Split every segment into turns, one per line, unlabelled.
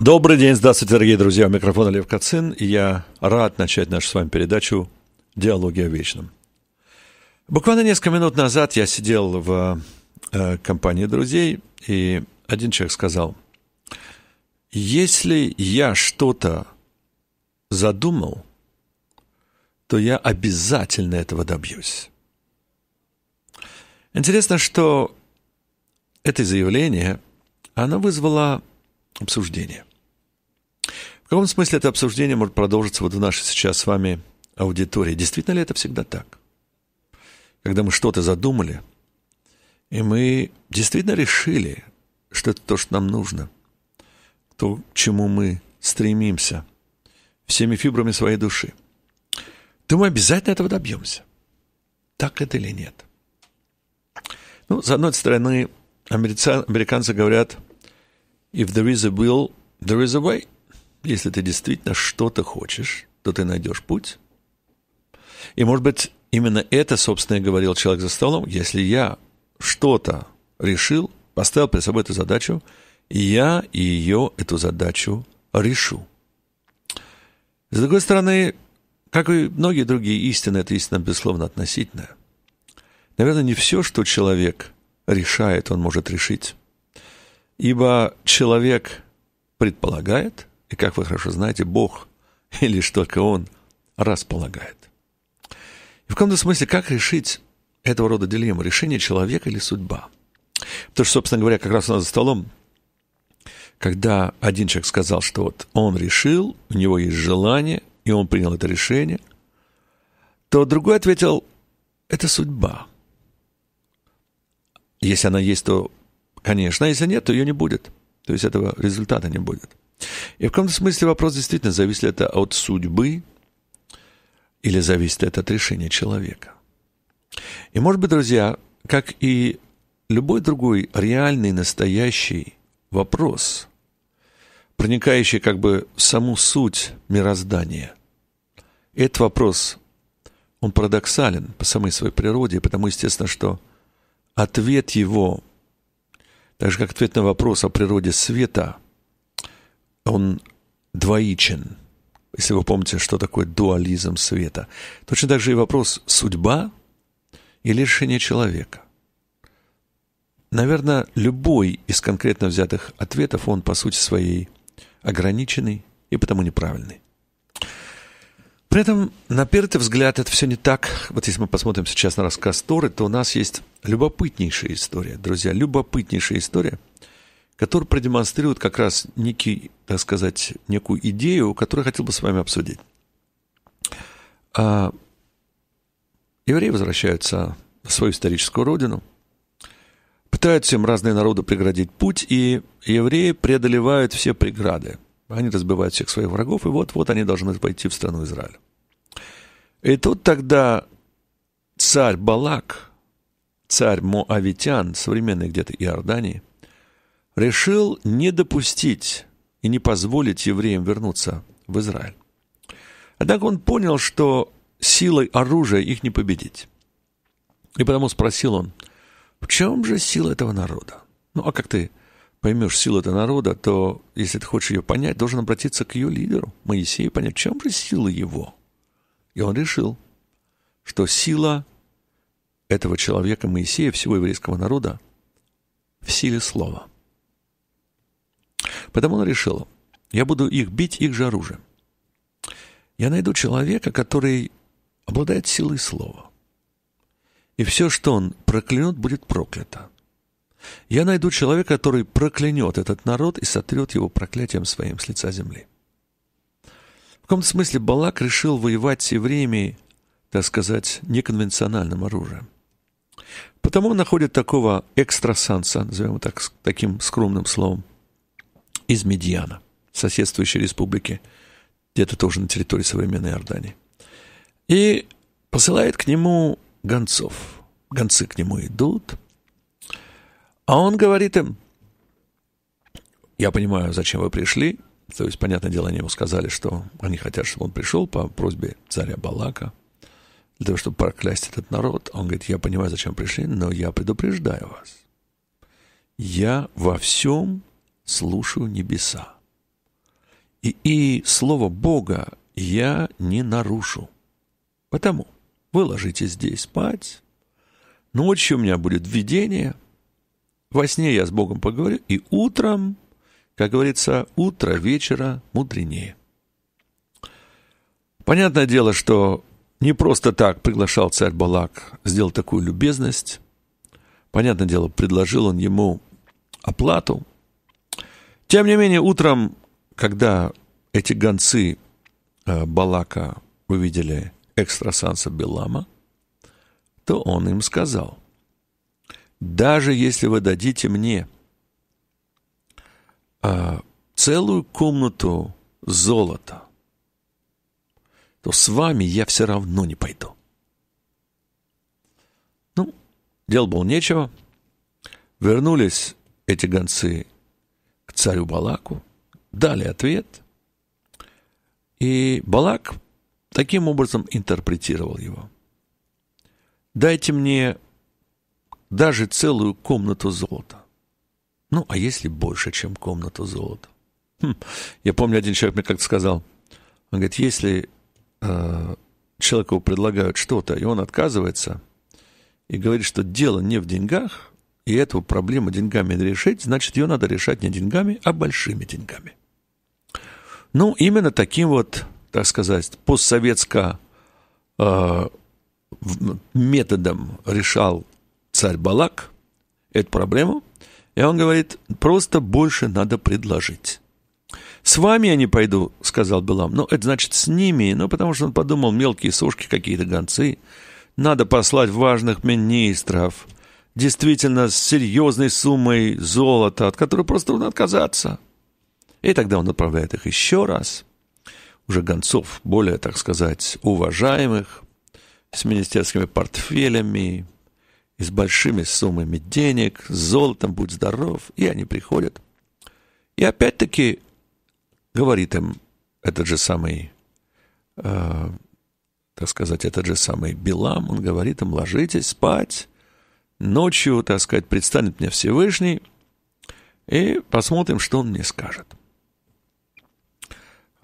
Добрый день, здравствуйте, дорогие друзья. У микрофона Лев Кацин, и я рад начать нашу с вами передачу «Диалоги о вечном». Буквально несколько минут назад я сидел в э, компании друзей, и один человек сказал, если я что-то задумал, то я обязательно этого добьюсь. Интересно, что это заявление, оно вызвало обсуждение. В каком смысле это обсуждение может продолжиться вот в нашей сейчас с вами аудитории? Действительно ли это всегда так? Когда мы что-то задумали – и мы действительно решили, что это то, что нам нужно, то, к чему мы стремимся, всеми фибрами своей души, то мы обязательно этого добьемся. Так это или нет? Ну, с одной стороны, американцы говорят, if there is a will, there is a way. Если ты действительно что-то хочешь, то ты найдешь путь. И, может быть, именно это, собственно, и говорил человек за столом. Если я что-то решил, поставил перед собой эту задачу, и я ее, эту задачу, решу. С другой стороны, как и многие другие истины, эта истина, безусловно, относительная. Наверное, не все, что человек решает, он может решить. Ибо человек предполагает, и, как вы хорошо знаете, Бог, и лишь только Он, располагает. И в каком-то смысле, как решить этого рода дилемма. Решение человека или судьба. Потому что, собственно говоря, как раз у нас за столом, когда один человек сказал, что вот он решил, у него есть желание, и он принял это решение, то другой ответил, это судьба. Если она есть, то, конечно, а если нет, то ее не будет. То есть этого результата не будет. И в каком-то смысле вопрос действительно, зависит ли это от судьбы или зависит это от решения человека. И, может быть, друзья, как и любой другой реальный, настоящий вопрос, проникающий как бы в саму суть мироздания, этот вопрос, он парадоксален по самой своей природе, потому, естественно, что ответ его, так же как ответ на вопрос о природе света, он двоичен – если вы помните, что такое дуализм света. Точно так же и вопрос «судьба» или решение человека? Наверное, любой из конкретно взятых ответов, он по сути своей ограниченный и потому неправильный. При этом, на первый взгляд, это все не так. Вот если мы посмотрим сейчас на рассказ Торы, то у нас есть любопытнейшая история, друзья, любопытнейшая история, которая продемонстрирует как раз некий, так сказать, некую идею, которую я хотел бы с вами обсудить. А, Евреи возвращаются в свою историческую родину, пытаются им разные народы преградить путь, и евреи преодолевают все преграды. Они разбивают всех своих врагов, и вот-вот они должны пойти в страну Израиля. И тут тогда царь Балак, царь Моавитян, современный где-то Иордании, решил не допустить и не позволить евреям вернуться в Израиль. Однако он понял, что силой оружия их не победить. И потому спросил он, в чем же сила этого народа? Ну, а как ты поймешь силу этого народа, то, если ты хочешь ее понять, должен обратиться к ее лидеру, Моисею, понять, в чем же сила его. И он решил, что сила этого человека, Моисея, всего еврейского народа, в силе слова. Поэтому он решил, я буду их бить их же оружием. Я найду человека, который обладает силой слова. И все, что он проклянет, будет проклято. Я найду человека, который проклянет этот народ и сотрет его проклятием своим с лица земли. В каком-то смысле Балак решил воевать с евреями, так сказать, неконвенциональным оружием. Потому он находит такого экстрасанса, назовем его так, таким скромным словом, из Медьяна, соседствующей республики, где-то тоже на территории современной Иордании. И посылает к нему гонцов. Гонцы к нему идут. А он говорит им, я понимаю, зачем вы пришли. То есть, понятное дело, они ему сказали, что они хотят, чтобы он пришел по просьбе царя Балака, для того, чтобы проклясть этот народ. А он говорит, я понимаю, зачем пришли, но я предупреждаю вас. Я во всем слушаю небеса. И, и слово Бога я не нарушу. Потому вы ложитесь здесь спать, ночью у меня будет видение, во сне я с Богом поговорю, и утром, как говорится, утро вечера мудренее. Понятное дело, что не просто так приглашал царь Балак сделал такую любезность. Понятное дело, предложил он ему оплату. Тем не менее, утром, когда эти гонцы э, Балака увидели экстрасенса Белама, то он им сказал, «Даже если вы дадите мне э, целую комнату золота, то с вами я все равно не пойду». Ну, дел было нечего. Вернулись эти гонцы к царю Балаку, дали ответ. И Балак таким образом интерпретировал его. Дайте мне даже целую комнату золота. Ну, а если больше, чем комнату золота? Хм. Я помню, один человек мне как-то сказал, он говорит, если э, человеку предлагают что-то, и он отказывается, и говорит, что дело не в деньгах, и эту проблему деньгами не решить, значит, ее надо решать не деньгами, а большими деньгами. Ну, именно таким вот так сказать, постсоветско э, методом решал царь Балак эту проблему, и он говорит, просто больше надо предложить. «С вами я не пойду», — сказал Белам. «Ну, это значит, с ними, ну, потому что он подумал, мелкие сушки какие-то, гонцы. Надо послать важных министров, действительно, с серьезной суммой золота, от которой просто нужно отказаться». И тогда он отправляет их еще раз – уже гонцов, более, так сказать, уважаемых, с министерскими портфелями, и с большими суммами денег, с золотом, будь здоров, и они приходят. И опять-таки говорит им этот же самый, э, так сказать, этот же самый Билам, он говорит им, ложитесь спать, ночью, так сказать, предстанет мне Всевышний, и посмотрим, что он мне скажет.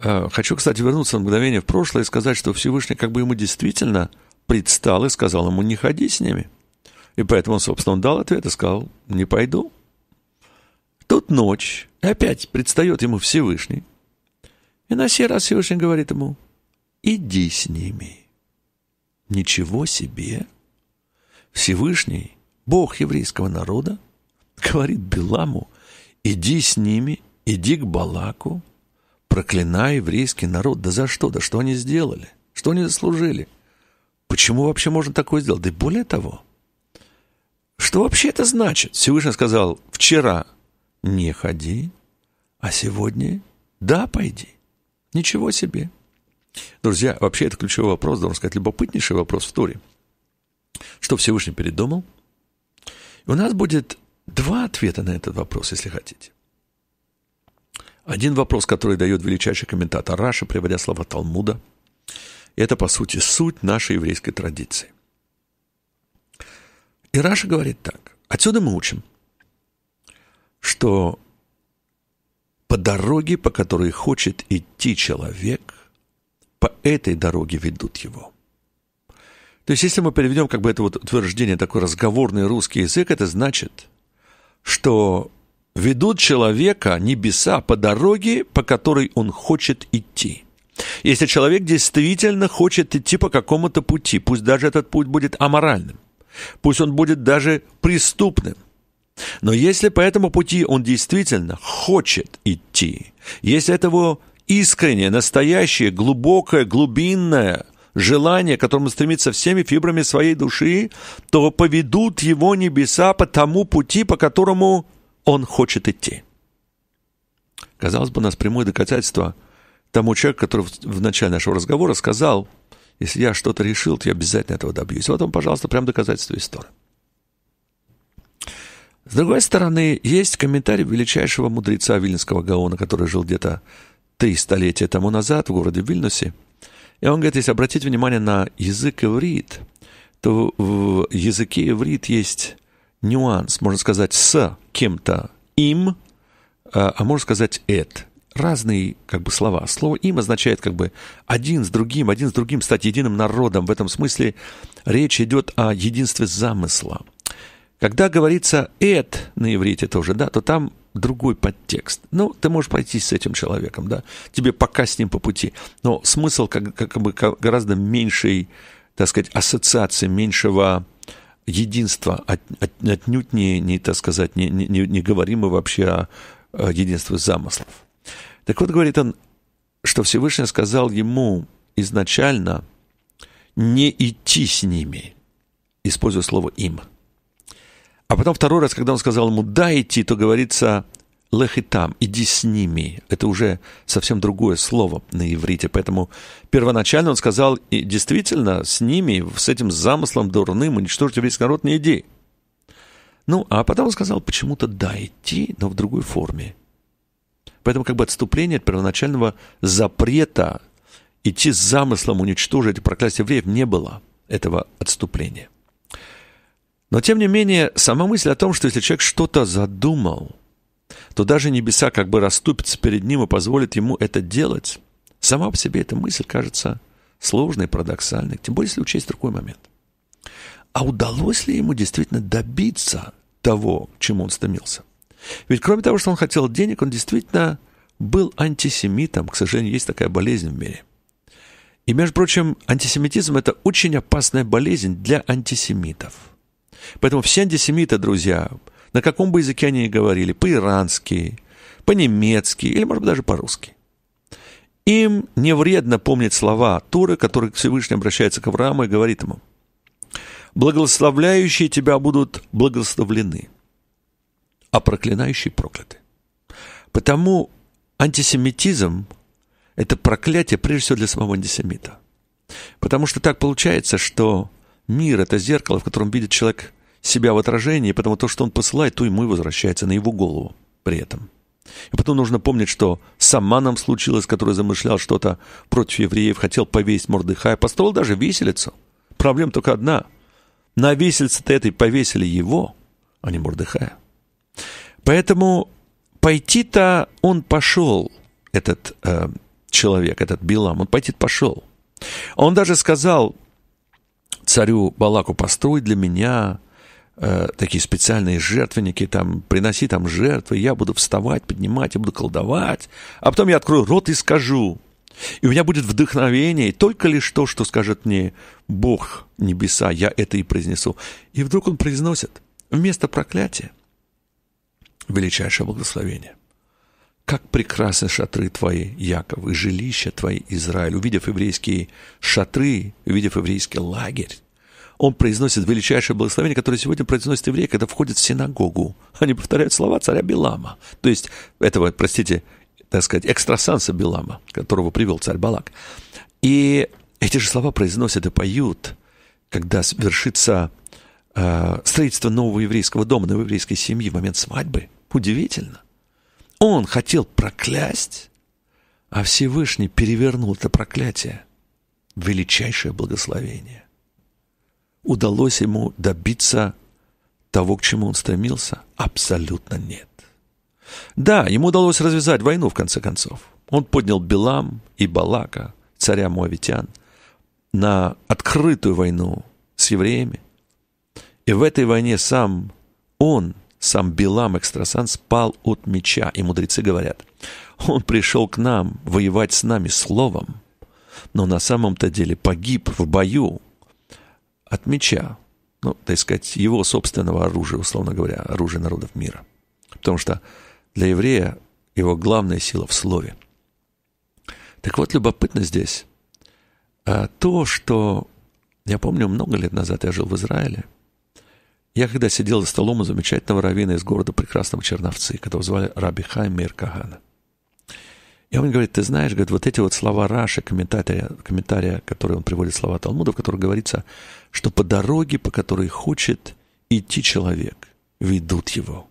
Э, хочу, кстати, вернуться на мгновение в прошлое и сказать, что Всевышний как бы ему действительно предстал и сказал ему, не ходи с ними. И поэтому, собственно, он дал ответ и сказал, не пойду. Тут ночь, и опять предстает ему Всевышний. И на сей раз Всевышний говорит ему, иди с ними. Ничего себе! Всевышний, Бог еврейского народа, говорит Беламу, иди с ними, иди к Балаку, Проклинай еврейский народ. Да за что? Да что они сделали? Что они заслужили? Почему вообще можно такое сделать? Да и более того, что вообще это значит? Всевышний сказал, вчера не ходи, а сегодня да, пойди. Ничего себе. Друзья, вообще это ключевой вопрос, должен сказать, любопытнейший вопрос в Туре. Что Всевышний передумал? И у нас будет два ответа на этот вопрос, если хотите. Один вопрос, который дает величайший комментатор Раши, приводя слова Талмуда, это, по сути, суть нашей еврейской традиции. И Раша говорит так. Отсюда мы учим, что по дороге, по которой хочет идти человек, по этой дороге ведут его. То есть, если мы переведем как бы это вот утверждение, такой разговорный русский язык, это значит, что ведут человека небеса по дороге, по которой он хочет идти. Если человек действительно хочет идти по какому-то пути, пусть даже этот путь будет аморальным, пусть он будет даже преступным, но если по этому пути он действительно хочет идти, если это его искреннее, настоящее, глубокое, глубинное желание, к которому стремится всеми фибрами своей души, то поведут его небеса по тому пути, по которому он хочет идти. Казалось бы, у нас прямое доказательство тому человеку, который в начале нашего разговора сказал, если я что-то решил, то я обязательно этого добьюсь. Вот вам, пожалуйста, прям доказательство истории. С другой стороны, есть комментарий величайшего мудреца Вильнского Гаона, который жил где-то три столетия тому назад в городе Вильнюсе. И он говорит, если обратить внимание на язык иврит, то в языке иврит есть нюанс. Можно сказать «с кем-то», «им», а, а можно сказать «эт». Разные как бы слова. Слово «им» означает как бы один с другим, один с другим стать единым народом. В этом смысле речь идет о единстве замысла. Когда говорится «эт» на иврите тоже, да, то там другой подтекст. Ну, ты можешь пойти с этим человеком, да, тебе пока с ним по пути. Но смысл как, как бы гораздо меньшей, так сказать, ассоциации, меньшего единство, от, от, отнюдь не, не, так сказать, не, не, не говорим мы вообще о единстве замыслов. Так вот, говорит он, что Всевышний сказал ему изначально не идти с ними, используя слово «им». А потом второй раз, когда он сказал ему «да, идти», то говорится лех и там, иди с ними. Это уже совсем другое слово на иврите. Поэтому первоначально он сказал, и действительно, с ними, с этим замыслом дурным, уничтожить весь народ не иди. Ну, а потом он сказал, почему-то да, идти, но в другой форме. Поэтому как бы отступление от первоначального запрета идти с замыслом уничтожить проклятие евреев не было этого отступления. Но тем не менее, сама мысль о том, что если человек что-то задумал – то даже небеса как бы расступятся перед ним и позволят ему это делать. Сама по себе эта мысль кажется сложной, парадоксальной, тем более если учесть другой момент. А удалось ли ему действительно добиться того, к чему он стремился? Ведь кроме того, что он хотел денег, он действительно был антисемитом. К сожалению, есть такая болезнь в мире. И, между прочим, антисемитизм – это очень опасная болезнь для антисемитов. Поэтому все антисемиты, друзья, на каком бы языке они ни говорили, по-ирански, по-немецки или, может быть, даже по-русски. Им не вредно помнить слова Туры, который Всевышний обращается к Аврааму и говорит ему, «Благословляющие тебя будут благословлены, а проклинающие прокляты». Потому антисемитизм – это проклятие прежде всего для самого антисемита. Потому что так получается, что мир – это зеркало, в котором видит человек себя в отражении, потому то, что он посылает, то ему и возвращается на его голову при этом. И потом нужно помнить, что с Аманом случилось, который замышлял что-то против евреев, хотел повесить Мордыхая, построил даже виселицу. Проблема только одна. На виселице-то этой повесили его, а не Мордыхая. Поэтому пойти-то он пошел, этот э, человек, этот Билам, он пойти то пошел. Он даже сказал царю Балаку, построй для меня Э, такие специальные жертвенники, там, приноси там жертвы, я буду вставать, поднимать, я буду колдовать, а потом я открою рот и скажу. И у меня будет вдохновение, и только лишь то, что скажет мне Бог небеса, я это и произнесу. И вдруг он произносит вместо проклятия величайшее благословение. Как прекрасны шатры твои, Яков, и жилища твои, Израиль. Увидев еврейские шатры, увидев еврейский лагерь, он произносит величайшее благословение, которое сегодня произносит евреи, когда входят в синагогу. Они повторяют слова царя Билама, То есть этого, простите, так сказать, экстрасенса Билама, которого привел царь Балак. И эти же слова произносят и поют, когда свершится э, строительство нового еврейского дома, новой еврейской семьи в момент свадьбы. Удивительно. Он хотел проклясть, а Всевышний перевернул это проклятие. Величайшее благословение удалось ему добиться того, к чему он стремился? Абсолютно нет. Да, ему удалось развязать войну, в конце концов. Он поднял Белам и Балака, царя Муавитян, на открытую войну с евреями. И в этой войне сам он, сам Белам, экстрасенс, пал от меча. И мудрецы говорят, он пришел к нам воевать с нами словом, но на самом-то деле погиб в бою, от меча, ну, так сказать, его собственного оружия, условно говоря, оружия народов мира. Потому что для еврея его главная сила в слове. Так вот, любопытно здесь а, то, что я помню, много лет назад я жил в Израиле. Я когда сидел за столом у замечательного раввина из города прекрасного Черновцы, которого звали Раби Хайм Мир Кагана. И он говорит, ты знаешь, говорит, вот эти вот слова Раши, комментария, комментария, которые он приводит слова Талмуда, в которых говорится, что по дороге, по которой хочет идти человек, ведут его.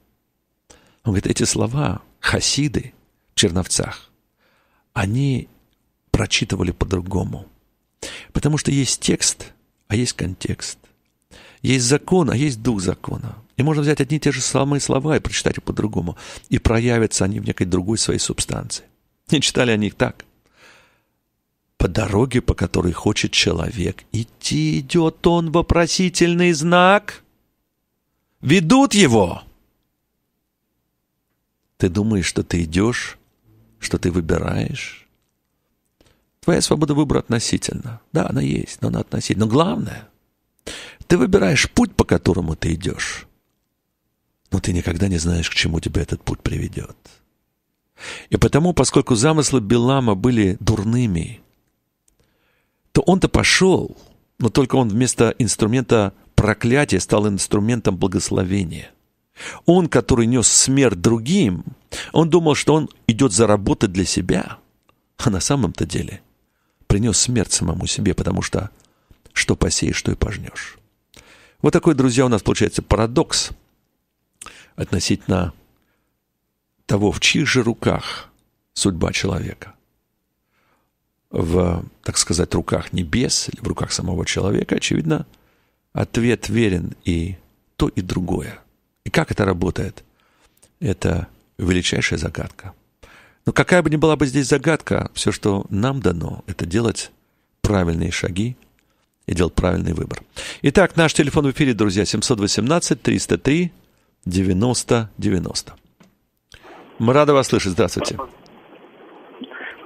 Он говорит, эти слова хасиды в Черновцах, они прочитывали по-другому. Потому что есть текст, а есть контекст. Есть закон, а есть дух закона. И можно взять одни и те же самые слова и прочитать их по-другому. И проявятся они в некой другой своей субстанции и читали о них так. По дороге, по которой хочет человек идти, идет он вопросительный знак. Ведут его. Ты думаешь, что ты идешь, что ты выбираешь? Твоя свобода выбора относительно. Да, она есть, но она относительно. Но главное, ты выбираешь путь, по которому ты идешь. Но ты никогда не знаешь, к чему тебя этот путь приведет. И потому, поскольку замыслы Белама были дурными, то он-то пошел, но только он вместо инструмента проклятия стал инструментом благословения. Он, который нес смерть другим, он думал, что он идет заработать для себя, а на самом-то деле принес смерть самому себе, потому что что посеешь, что и пожнешь. Вот такой, друзья, у нас получается парадокс относительно того, в чьих же руках судьба человека. В, так сказать, руках небес или в руках самого человека, очевидно, ответ верен и то, и другое. И как это работает? Это величайшая загадка. Но какая бы ни была бы здесь загадка, все, что нам дано, это делать правильные шаги и делать правильный выбор. Итак, наш телефон в эфире, друзья, 718 303 90 90. Мы рады вас слышать. Здравствуйте.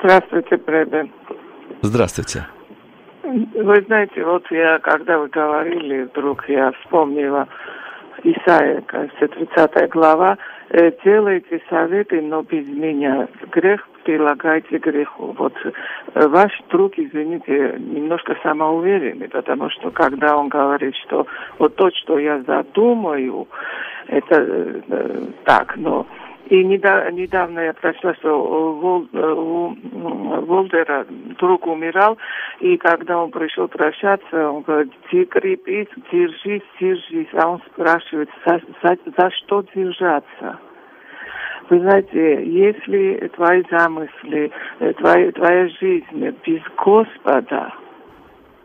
Здравствуйте, Брэдли. Здравствуйте. Вы знаете, вот я, когда вы говорили, вдруг я вспомнила Исаия, кажется, 30 глава, «Э, «Делайте советы, но без меня. Грех прилагайте греху». Вот э, ваш друг, извините, немножко самоуверенный, потому что когда он говорит, что вот то, что я задумаю, это э, э так, но... И недавно я прочла, что э, Вол, э, у Волдера друг умирал, и когда он пришел прощаться, он говорит, ты крепись, держись, держись. А он спрашивает, за, за, за что держаться? Вы знаете, если твои замысли, э, твоя, твоя жизнь без Господа,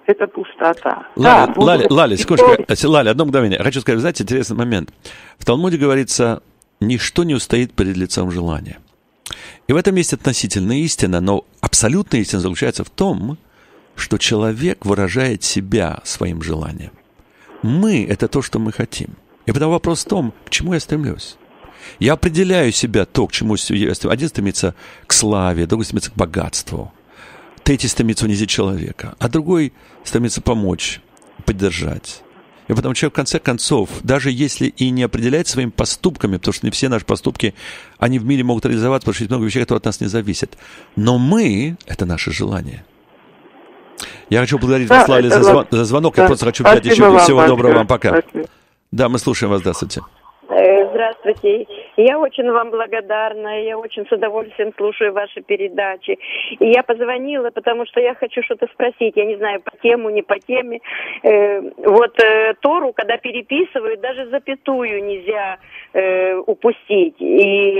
это пустота. Лали, да, Лали, Лали, секундочку, Лали, одно мгновение. Хочу сказать, знаете, интересный момент. В Талмуде говорится, ничто не устоит перед лицом желания. И в этом есть относительная истина, но абсолютная истина заключается в том, что человек выражает себя своим желанием. Мы – это то, что мы хотим. И потому вопрос в том, к чему я стремлюсь. Я определяю себя то, к чему я стремлюсь. Один стремится к славе, другой стремится к богатству. Третий стремится унизить человека, а другой стремится помочь, поддержать. И потому человек, в конце концов, даже если и не определяет своими поступками, потому что не все наши поступки, они в мире могут реализоваться, потому что есть много вещей, которые от нас не зависят. Но мы — это наше желание. Я хочу поблагодарить да, вас, Лавля, за, звон, за звонок. Да. Я просто хочу передать еще вам, всего Батюшка. доброго вам. Пока. Спасибо. Да, мы слушаем вас. Здравствуйте здравствуйте. Я очень вам благодарна, я очень с удовольствием слушаю ваши передачи. И я позвонила, потому что я хочу что-то спросить. Я не знаю, по тему, не по теме. Э, вот э, Тору, когда переписывают, даже запятую нельзя э, упустить. И,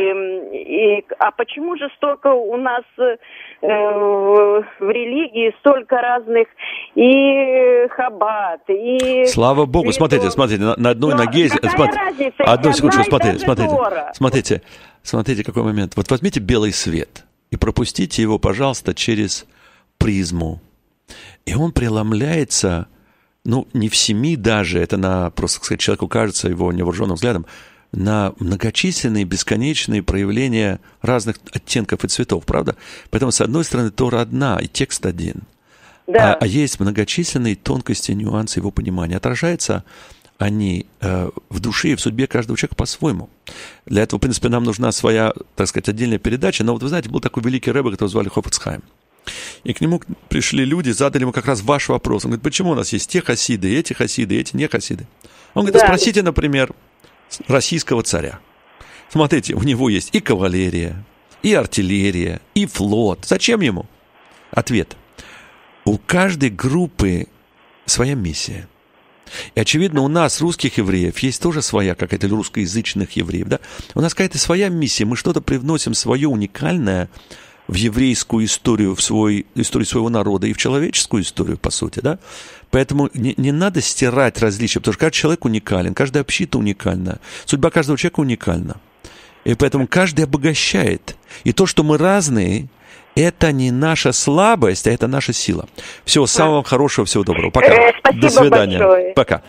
и, а почему же столько у нас э, в, в религии столько разных и хаббат, и... Слава Богу, Литор. смотрите, смотрите, на, на одной Но ноге... Э, Смотри, разница, одну секундочку, смотрите, смотрите, смотрите, смотрите, смотрите, какой момент. Вот возьмите белый свет и пропустите его, пожалуйста, через призму. И он преломляется, ну, не в семи даже, это на, просто, так сказать, человеку кажется его невооруженным взглядом, на многочисленные бесконечные проявления разных оттенков и цветов, правда? Поэтому, с одной стороны, Тора одна, и текст один. Да. А, а есть многочисленные тонкости, нюансы его понимания. отражаются они э, в душе и в судьбе каждого человека по-своему. Для этого, в принципе, нам нужна своя, так сказать, отдельная передача. Но вот вы знаете, был такой великий рэбе, которого звали Хофицхайм. И к нему пришли люди, задали ему как раз ваш вопрос. Он говорит, почему у нас есть те хасиды, эти хасиды, эти не хасиды?
Он говорит, да. да спросите,
например, российского царя. Смотрите, у него есть и кавалерия, и артиллерия, и флот. Зачем ему? Ответ. У каждой группы своя миссия. И, очевидно, у нас, русских евреев, есть тоже своя как это русскоязычных евреев, да? У нас какая-то своя миссия, мы что-то привносим свое уникальное в еврейскую историю, в свой, историю своего народа и в человеческую историю, по сути, да? Поэтому не, не надо стирать различия, потому что каждый человек уникален, каждая община уникальна, судьба каждого человека уникальна. И поэтому каждый обогащает. И то, что мы разные, это не наша слабость, а это наша сила. Всего самого хорошего, всего доброго. Пока. Э, спасибо До свидания. Большое. Пока.